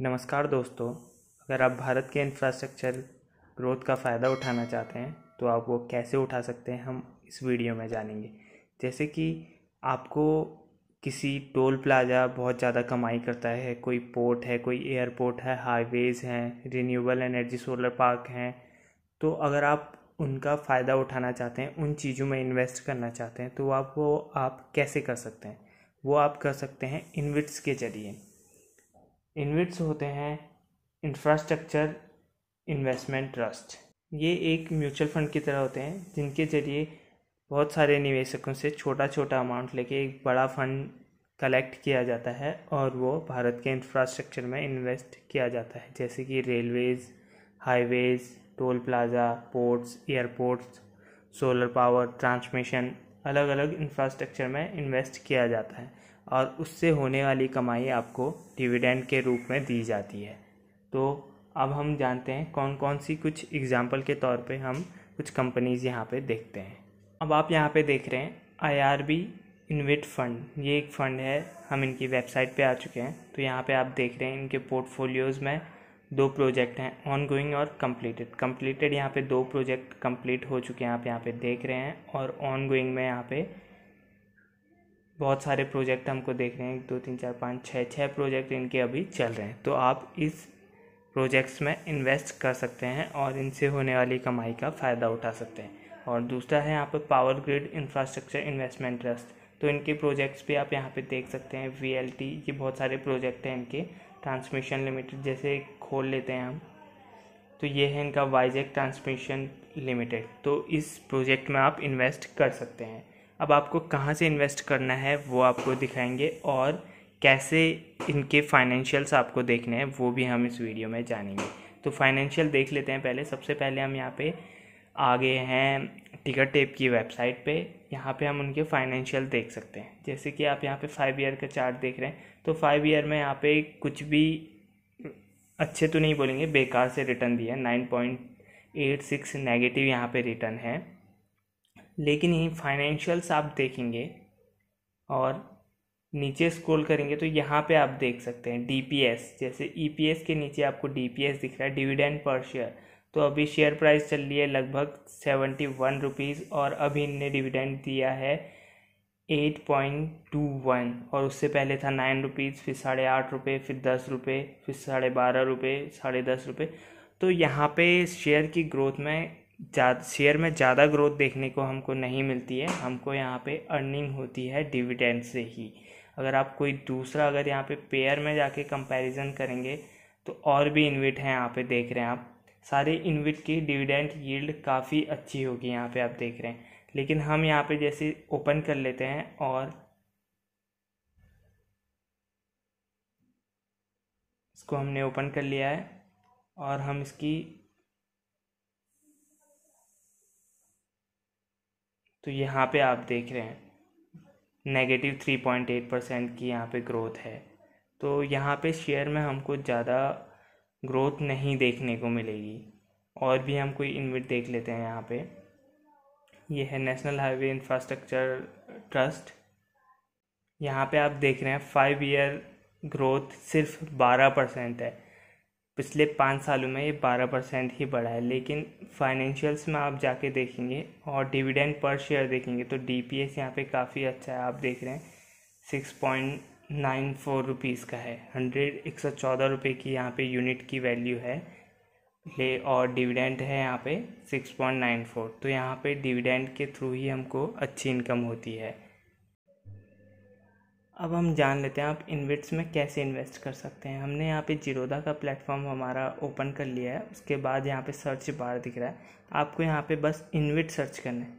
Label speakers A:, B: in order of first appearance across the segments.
A: नमस्कार दोस्तों अगर आप भारत के इंफ्रास्ट्रक्चर ग्रोथ का फ़ायदा उठाना चाहते हैं तो आप वो कैसे उठा सकते हैं हम इस वीडियो में जानेंगे जैसे कि आपको किसी टोल प्लाजा बहुत ज़्यादा कमाई करता है कोई पोर्ट है कोई एयरपोर्ट है हाईवेज़ हैं रिन्यूएबल एनर्जी सोलर पार्क हैं तो अगर आप उनका फ़ायदा उठाना चाहते हैं उन चीज़ों में इन्वेस्ट करना चाहते हैं तो आप वो आप कैसे कर सकते हैं वो आप कर सकते हैं इन्विट्स के ज़रिए इन्विट्स होते हैं इंफ्रास्ट्रक्चर इन्वेस्टमेंट ट्रस्ट ये एक म्यूचुअल फंड की तरह होते हैं जिनके ज़रिए बहुत सारे निवेशकों से छोटा छोटा अमाउंट लेके एक बड़ा फंड कलेक्ट किया जाता है और वो भारत के इंफ्रास्ट्रक्चर में इन्वेस्ट किया जाता है जैसे कि railways highways toll plaza ports airports solar power transmission अलग अलग इंफ्रास्ट्रक्चर में इन्वेस्ट किया जाता है और उससे होने वाली कमाई आपको डिविडेंड के रूप में दी जाती है तो अब हम जानते हैं कौन कौन सी कुछ एग्ज़ाम्पल के तौर पे हम कुछ कंपनीज़ यहाँ पे देखते हैं अब आप यहाँ पे देख रहे हैं आई इन्विट फंड ये एक फ़ंड है हम इनकी वेबसाइट पे आ चुके हैं तो यहाँ पे आप देख रहे हैं इनके पोर्टफोलियोज़ में दो प्रोजेक्ट हैं ऑन गोइंग और कंप्लीटेड कंप्लीटेड यहाँ पे दो प्रोजेक्ट कंप्लीट हो चुके हैं आप यहाँ पे देख रहे हैं और ऑन गोइंग में यहाँ पे बहुत सारे प्रोजेक्ट हमको देख रहे हैं दो तीन चार पाँच छः छः प्रोजेक्ट इनके अभी चल रहे हैं तो आप इस प्रोजेक्ट्स में इन्वेस्ट कर सकते हैं और इनसे होने वाली कमाई का फ़ायदा उठा सकते हैं और दूसरा है यहाँ पर power grid infrastructure investment trust तो इनके प्रोजेक्ट्स भी आप यहाँ पे देख सकते हैं वी ये बहुत सारे प्रोजेक्ट हैं इनके ट्रांसमिशन लिमिटेड जैसे खोल लेते हैं हम तो ये है इनका वाइजेक ट्रांसमिशन लिमिटेड तो इस प्रोजेक्ट में आप इन्वेस्ट कर सकते हैं अब आपको कहाँ से इन्वेस्ट करना है वो आपको दिखाएंगे और कैसे इनके फाइनेंशियल्स आपको देखने हैं वो भी हम इस वीडियो में जानेंगे तो फाइनेंशियल देख लेते हैं पहले सबसे पहले हम यहाँ पे आ गए हैं टिकट टेप की वेबसाइट पे यहाँ पे हम उनके फाइनेंशियल देख सकते हैं जैसे कि आप यहाँ पे फाइव ईयर का चार्ट देख रहे हैं तो फाइव ईयर में यहाँ पे कुछ भी अच्छे तो नहीं बोलेंगे बेकार से रिटर्न दिया है nine point eight six negative यहाँ पर रिटर्न है लेकिन यहीं फाइनेंशियल्स आप देखेंगे और नीचे स्क्रॉल करेंगे तो यहाँ पे आप देख सकते हैं डीपीएस जैसे ईपीएस e के नीचे आपको डीपीएस दिख रहा है डिविडेंड पर शेयर तो अभी शेयर प्राइस चल रही है लगभग सेवेंटी वन रुपीज़ और अभी इनने डिविडेंड दिया है एट पॉइंट टू वन और उससे पहले था नाइन रुपीज़ फिर साढ़े आठ रुपये फिर दस रुपये फिर साढ़े बारह रुपये साढ़े दस रुपये तो यहाँ पे शेयर की ग्रोथ में शेयर में ज़्यादा ग्रोथ देखने को हमको नहीं मिलती है हमको यहाँ पे अर्निंग होती है डिविडेंड से ही अगर आप कोई दूसरा अगर यहाँ पे पेयर में जाके कंपैरिजन करेंगे तो और भी इन्विट हैं यहाँ पे देख रहे हैं आप सारे इन्विट की डिविडेंड यील्ड काफ़ी अच्छी होगी यहाँ पे आप देख रहे हैं लेकिन हम यहाँ पे जैसे ओपन कर लेते हैं और इसको हमने ओपन कर लिया है और हम इसकी तो यहाँ पे आप देख रहे हैं negative three point eight percent की यहाँ पे ग्रोथ है तो यहाँ पे शेयर में हमको ज़्यादा ग्रोथ नहीं देखने को मिलेगी और भी हम कोई इन्विट देख लेते हैं यहाँ पे ये है नेशनल हाईवे इंफ्रास्ट्रक्चर ट्रस्ट यहाँ पे आप देख रहे हैं फाइव ईयर ग्रोथ सिर्फ बारह परसेंट है पिछले पाँच सालों में ये बारह परसेंट ही बढ़ा है लेकिन फाइनेंशियल्स में आप जाके देखेंगे और डिविडेंड पर शेयर देखेंगे तो डी पी एस यहाँ पर काफ़ी अच्छा है आप देख रहे हैं six point nine four rupees का है हंड्रेड एक सौ चौदह रुपये की यहाँ पे यूनिट की वैल्यू है ले और डिविडेंड है यहाँ पे सिक्स पॉइंट नाइन फोर तो यहाँ पे डिविडेंड के थ्रू ही हमको अच्छी इनकम होती है अब हम जान लेते हैं आप इन्विट्स में कैसे इन्वेस्ट कर सकते हैं हमने यहाँ पे जीरोदा का प्लेटफॉर्म हमारा ओपन कर लिया है उसके बाद यहाँ पे सर्च बार दिख रहा है आपको यहाँ पे बस इन्विट सर्च करना है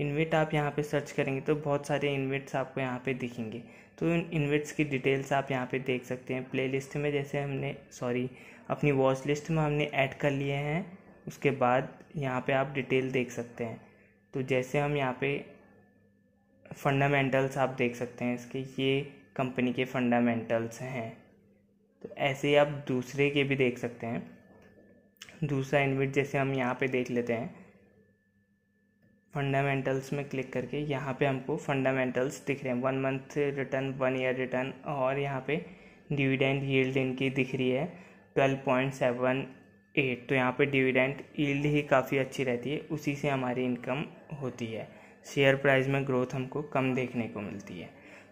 A: इन्विट आप यहाँ पे सर्च करेंगे तो बहुत सारे इन्विट्स आपको यहाँ पे दिखेंगे तो इन इन्विट्स की डिटेल्स आप यहाँ पे देख सकते हैं प्ले में जैसे हमने सॉरी अपनी वॉच लिस्ट में हमने ऐड कर लिए हैं उसके बाद यहाँ पे आप डिटेल देख सकते हैं तो जैसे हम यहाँ पे फंडामेंटल्स आप देख सकते हैं इसके ये कंपनी के फंडामेंटल्स हैं तो ऐसे ही आप दूसरे के भी देख सकते हैं दूसरा इनविट जैसे हम यहाँ पे देख लेते हैं फंडामेंटल्स में क्लिक करके यहाँ पे हमको फंडामेंटल्स दिख रहे हैं one month return one year return और यहाँ पे डिविडेंड यील्ड इनकी दिख रही है ट्वेल्व पॉइंट सेवन एट तो यहाँ पे डिविडेंड यील्ड ही काफ़ी अच्छी रहती है उसी से हमारी इनकम होती है शेयर प्राइस में ग्रोथ हमको कम देखने को मिलती है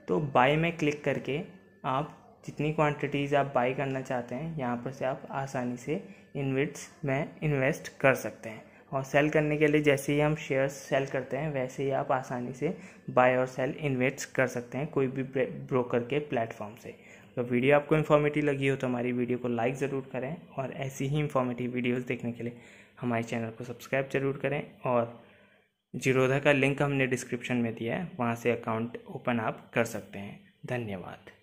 A: तो बाय में क्लिक करके आप जितनी क्वांटिटीज़ आप बाई करना चाहते हैं यहाँ पर से आप आसानी से इन्वेट्स में इन्वेस्ट कर सकते हैं और सेल करने के लिए जैसे ही हम शेयर्स सेल करते हैं वैसे ही आप आसानी से बाय और सेल इन्वेस्ट कर सकते हैं कोई भी ब्रोकर के प्लेटफॉर्म से तो वीडियो आपको इन्फॉर्मेटिव लगी हो तो हमारी वीडियो को लाइक ज़रूर करें और ऐसी ही इन्फॉर्मेटिव वीडियोज़ देखने के लिए हमारे चैनल को सब्सक्राइब ज़रूर करें और जीरोधा का लिंक हमने डिस्क्रिप्शन में दिया है वहाँ से अकाउंट ओपन आप कर सकते हैं धन्यवाद